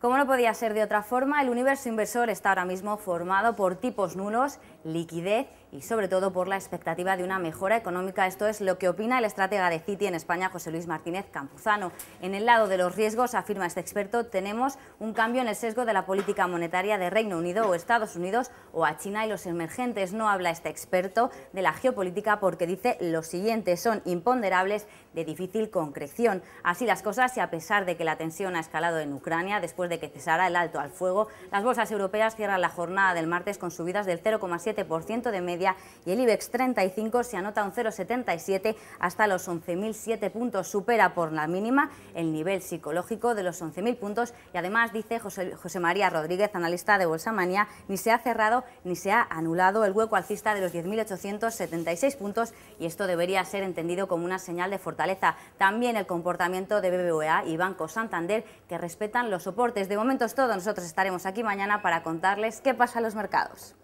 Como no podía ser de otra forma, el universo inversor está ahora mismo formado por tipos nulos, liquidez y sobre todo por la expectativa de una mejora económica. Esto es lo que opina el estratega de Citi en España, José Luis Martínez Campuzano. En el lado de los riesgos, afirma este experto, tenemos un cambio en el sesgo de la política monetaria de Reino Unido o Estados Unidos o a China y los emergentes. No habla este experto de la geopolítica porque dice lo siguiente, son imponderables de difícil concreción. Así las cosas y a pesar de que la tensión ha escalado en Ucrania después de que cesara el alto al fuego. Las bolsas europeas cierran la jornada del martes con subidas del 0,7% de media y el IBEX 35 se anota un 0,77 hasta los 11.007 puntos. Supera por la mínima el nivel psicológico de los 11.000 puntos y además, dice José, José María Rodríguez, analista de Bolsa Manía, ni se ha cerrado ni se ha anulado el hueco alcista de los 10.876 puntos y esto debería ser entendido como una señal de fortaleza. También el comportamiento de BBVA y Banco Santander que respetan los soportes desde momentos todos todo. Nosotros estaremos aquí mañana para contarles qué pasa en los mercados.